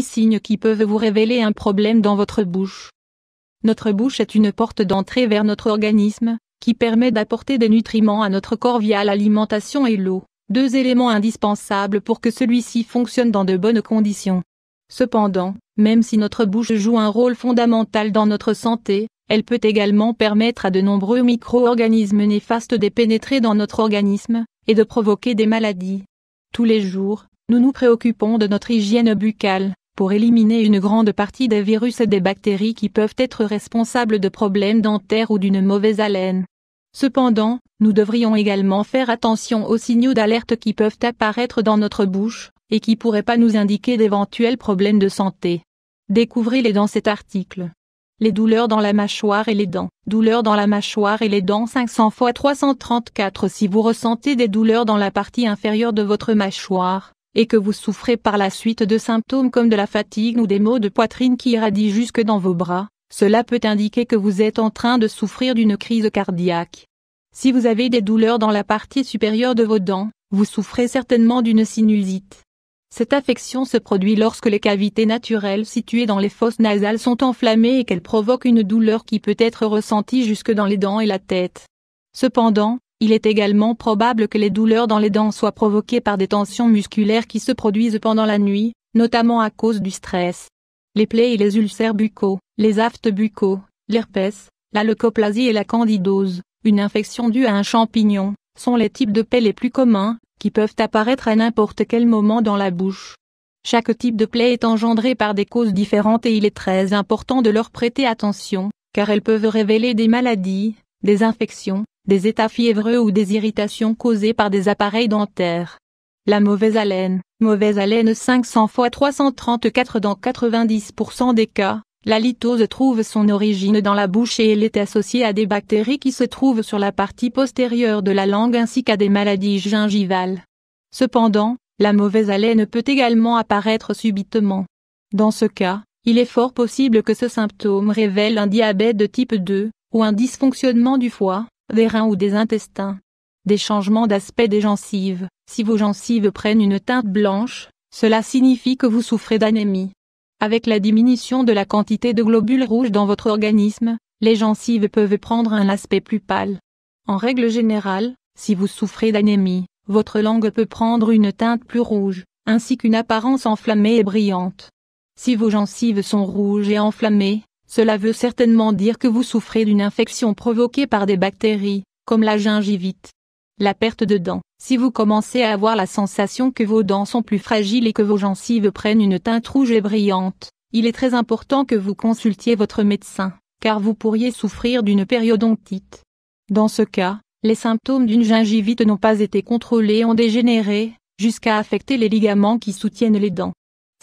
signes qui peuvent vous révéler un problème dans votre bouche. Notre bouche est une porte d'entrée vers notre organisme, qui permet d'apporter des nutriments à notre corps via l'alimentation et l'eau, deux éléments indispensables pour que celui-ci fonctionne dans de bonnes conditions. Cependant, même si notre bouche joue un rôle fondamental dans notre santé, elle peut également permettre à de nombreux micro-organismes néfastes de pénétrer dans notre organisme, et de provoquer des maladies. Tous les jours, nous nous préoccupons de notre hygiène buccale, pour éliminer une grande partie des virus et des bactéries qui peuvent être responsables de problèmes dentaires ou d'une mauvaise haleine. Cependant, nous devrions également faire attention aux signaux d'alerte qui peuvent apparaître dans notre bouche, et qui pourraient pas nous indiquer d'éventuels problèmes de santé. Découvrez-les dans cet article. Les douleurs dans la mâchoire et les dents. Douleurs dans la mâchoire et les dents 500 x 334 Si vous ressentez des douleurs dans la partie inférieure de votre mâchoire, et que vous souffrez par la suite de symptômes comme de la fatigue ou des maux de poitrine qui irradient jusque dans vos bras, cela peut indiquer que vous êtes en train de souffrir d'une crise cardiaque. Si vous avez des douleurs dans la partie supérieure de vos dents, vous souffrez certainement d'une sinusite. Cette affection se produit lorsque les cavités naturelles situées dans les fosses nasales sont enflammées et qu'elles provoquent une douleur qui peut être ressentie jusque dans les dents et la tête. Cependant, il est également probable que les douleurs dans les dents soient provoquées par des tensions musculaires qui se produisent pendant la nuit, notamment à cause du stress. Les plaies et les ulcères buccaux, les aftes buccaux, l'herpès, la leucoplasie et la candidose, une infection due à un champignon, sont les types de plaies les plus communs, qui peuvent apparaître à n'importe quel moment dans la bouche. Chaque type de plaie est engendré par des causes différentes et il est très important de leur prêter attention, car elles peuvent révéler des maladies, des infections, des états fiévreux ou des irritations causées par des appareils dentaires. La mauvaise haleine, mauvaise haleine 500 x 334 dans 90% des cas, la litose trouve son origine dans la bouche et elle est associée à des bactéries qui se trouvent sur la partie postérieure de la langue ainsi qu'à des maladies gingivales. Cependant, la mauvaise haleine peut également apparaître subitement. Dans ce cas, il est fort possible que ce symptôme révèle un diabète de type 2, ou un dysfonctionnement du foie, des reins ou des intestins. Des changements d'aspect des gencives. Si vos gencives prennent une teinte blanche, cela signifie que vous souffrez d'anémie. Avec la diminution de la quantité de globules rouges dans votre organisme, les gencives peuvent prendre un aspect plus pâle. En règle générale, si vous souffrez d'anémie, votre langue peut prendre une teinte plus rouge, ainsi qu'une apparence enflammée et brillante. Si vos gencives sont rouges et enflammées, cela veut certainement dire que vous souffrez d'une infection provoquée par des bactéries, comme la gingivite. La perte de dents. Si vous commencez à avoir la sensation que vos dents sont plus fragiles et que vos gencives prennent une teinte rouge et brillante, il est très important que vous consultiez votre médecin, car vous pourriez souffrir d'une périodontite. Dans ce cas, les symptômes d'une gingivite n'ont pas été contrôlés et ont dégénéré, jusqu'à affecter les ligaments qui soutiennent les dents.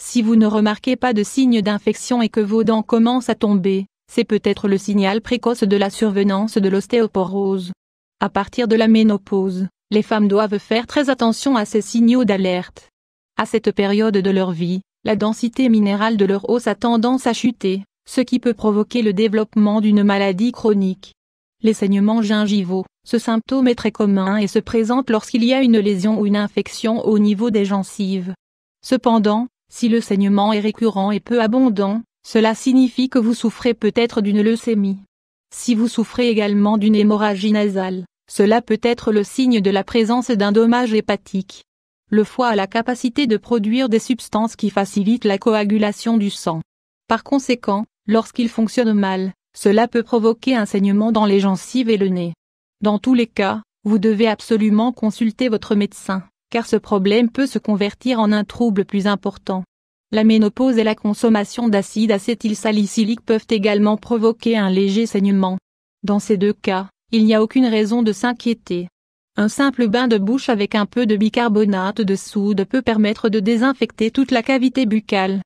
Si vous ne remarquez pas de signes d'infection et que vos dents commencent à tomber, c'est peut-être le signal précoce de la survenance de l'ostéoporose. À partir de la ménopause, les femmes doivent faire très attention à ces signaux d'alerte. À cette période de leur vie, la densité minérale de leur os a tendance à chuter, ce qui peut provoquer le développement d'une maladie chronique. Les saignements gingivaux, ce symptôme est très commun et se présente lorsqu'il y a une lésion ou une infection au niveau des gencives. Cependant, si le saignement est récurrent et peu abondant, cela signifie que vous souffrez peut-être d'une leucémie. Si vous souffrez également d'une hémorragie nasale, cela peut être le signe de la présence d'un dommage hépatique. Le foie a la capacité de produire des substances qui facilitent la coagulation du sang. Par conséquent, lorsqu'il fonctionne mal, cela peut provoquer un saignement dans les gencives et le nez. Dans tous les cas, vous devez absolument consulter votre médecin car ce problème peut se convertir en un trouble plus important. La ménopause et la consommation d'acide acétylsalicylique peuvent également provoquer un léger saignement. Dans ces deux cas, il n'y a aucune raison de s'inquiéter. Un simple bain de bouche avec un peu de bicarbonate de soude peut permettre de désinfecter toute la cavité buccale.